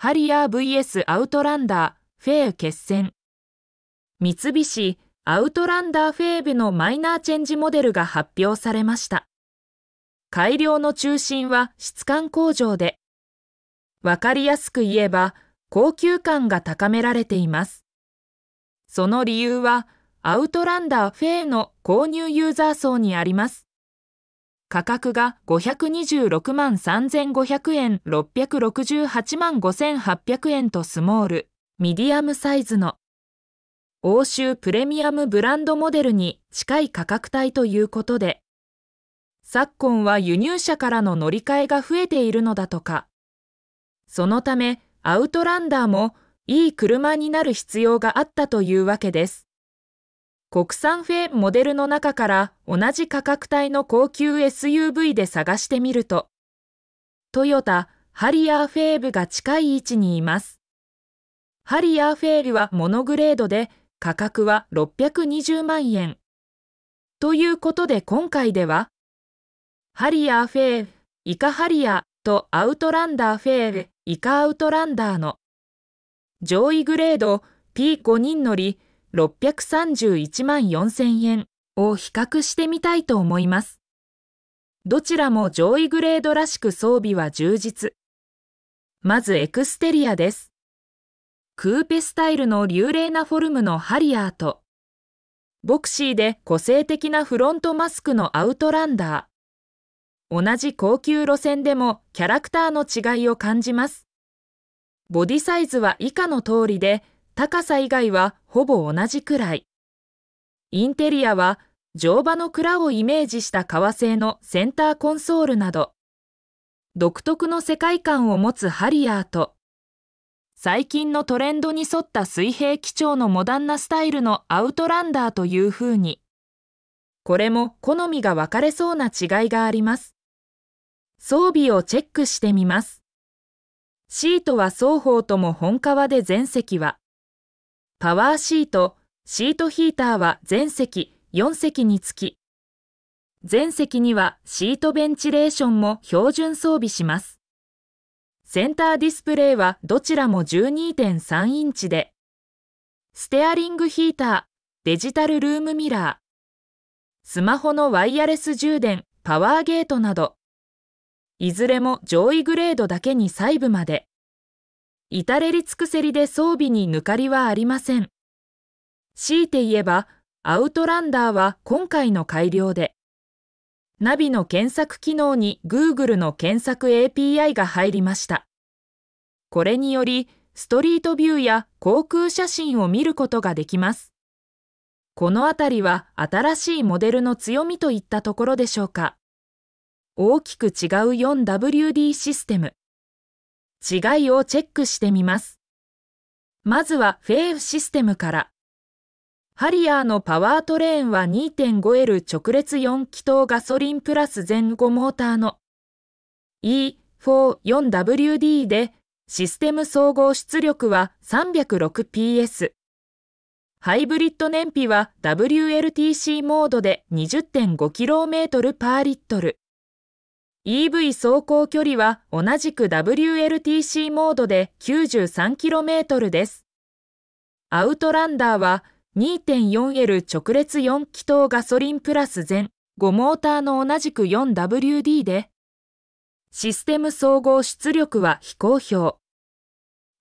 ハリアー VS アウトランダー、フェー決戦。三菱、アウトランダーフェーブのマイナーチェンジモデルが発表されました。改良の中心は質感向上で、わかりやすく言えば高級感が高められています。その理由は、アウトランダーフェーの購入ユーザー層にあります。価格が526万3500円、668万5800円とスモール、ミディアムサイズの欧州プレミアムブランドモデルに近い価格帯ということで、昨今は輸入車からの乗り換えが増えているのだとか。そのため、アウトランダーもいい車になる必要があったというわけです。国産フェモデルの中から同じ価格帯の高級 SUV で探してみると、トヨタ、ハリアーフェーブが近い位置にいます。ハリアーフェーブはモノグレードで価格は620万円。ということで今回では、ハリアーフェーブ、イカハリアとアウトランダーフェーブ、イカアウトランダーの上位グレード P5 人乗り631万4000円を比較してみたいと思います。どちらも上位グレードらしく装備は充実。まずエクステリアです。クーペスタイルの流麗なフォルムのハリアーと、ボクシーで個性的なフロントマスクのアウトランダー。同じ高級路線でもキャラクターの違いを感じます。ボディサイズは以下の通りで、高さ以外はほぼ同じくらい。インテリアは乗馬の蔵をイメージした革製のセンターコンソールなど、独特の世界観を持つハリアーと、最近のトレンドに沿った水平基調のモダンなスタイルのアウトランダーというふうに、これも好みが分かれそうな違いがあります。装備をチェックしてみます。シートは双方とも本革で全席は、パワーシート、シートヒーターは全席4席につき、全席にはシートベンチレーションも標準装備します。センターディスプレイはどちらも12.3インチで、ステアリングヒーター、デジタルルームミラー、スマホのワイヤレス充電、パワーゲートなど、いずれも上位グレードだけに細部まで、至れり尽くせりで装備に抜かりはありません。強いて言えば、アウトランダーは今回の改良で、ナビの検索機能に Google の検索 API が入りました。これにより、ストリートビューや航空写真を見ることができます。このあたりは新しいモデルの強みといったところでしょうか。大きく違う 4WD システム。違いをチェックしてみます。まずはフェーフシステムから。ハリアーのパワートレーンは 2.5L 直列4気筒ガソリンプラス前後モーターの E44WD でシステム総合出力は 306PS。ハイブリッド燃費は WLTC モードで 20.5km パーリットル。EV 走行距離は同じく WLTC モードで 93km です。アウトランダーは 2.4L 直列4気筒ガソリンプラス全5モーターの同じく 4WD で、システム総合出力は非公表。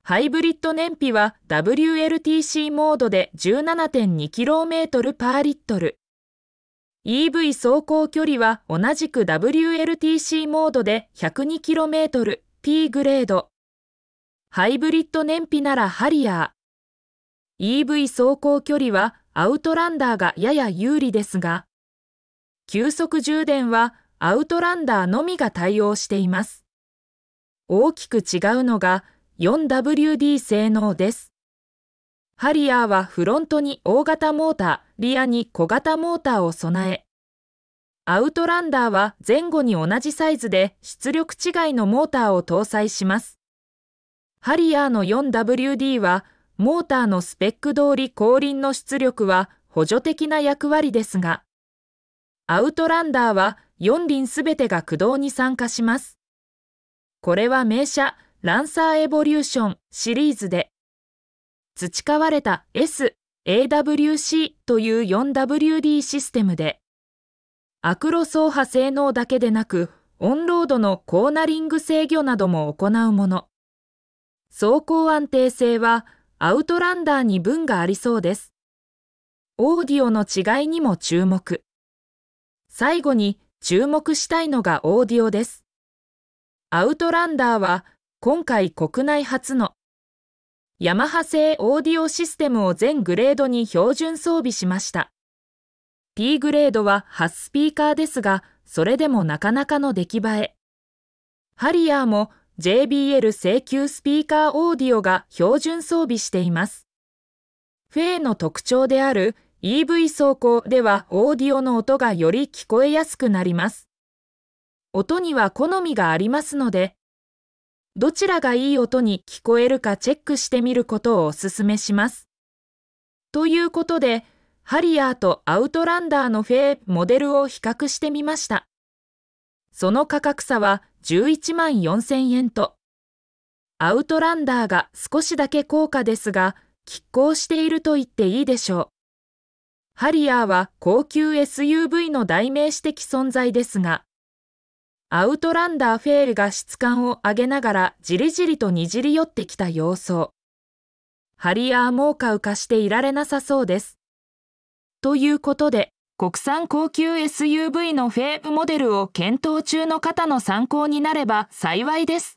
ハイブリッド燃費は WLTC モードで 17.2km パーリットル。EV 走行距離は同じく WLTC モードで 102km、P グレード。ハイブリッド燃費ならハリアー。EV 走行距離はアウトランダーがやや有利ですが、急速充電はアウトランダーのみが対応しています。大きく違うのが 4WD 性能です。ハリアーはフロントに大型モーター、リアに小型モーターを備え、アウトランダーは前後に同じサイズで出力違いのモーターを搭載します。ハリアーの 4WD はモーターのスペック通り後輪の出力は補助的な役割ですが、アウトランダーは4輪すべてが駆動に参加します。これは名車ランサーエボリューションシリーズで培われた S AWC という 4WD システムで、アクロ走破性能だけでなく、オンロードのコーナリング制御なども行うもの。走行安定性はアウトランダーに分がありそうです。オーディオの違いにも注目。最後に注目したいのがオーディオです。アウトランダーは今回国内初のヤマハ製オーディオシステムを全グレードに標準装備しました。P グレードは8スピーカーですが、それでもなかなかの出来栄え。ハリアーも JBL 請求スピーカーオーディオが標準装備しています。フェイの特徴である EV 走行ではオーディオの音がより聞こえやすくなります。音には好みがありますので、どちらがいい音に聞こえるかチェックしてみることをお勧めします。ということで、ハリアーとアウトランダーのフェーモデルを比較してみました。その価格差は11万4000円と、アウトランダーが少しだけ高価ですが、拮抗していると言っていいでしょう。ハリアーは高級 SUV の代名詞的存在ですが、アウトランダーフェールが質感を上げながらじりじりとにじり寄ってきた様相。ハリアーもうかうかしていられなさそうです。ということで、国産高級 SUV のフェーブモデルを検討中の方の参考になれば幸いです。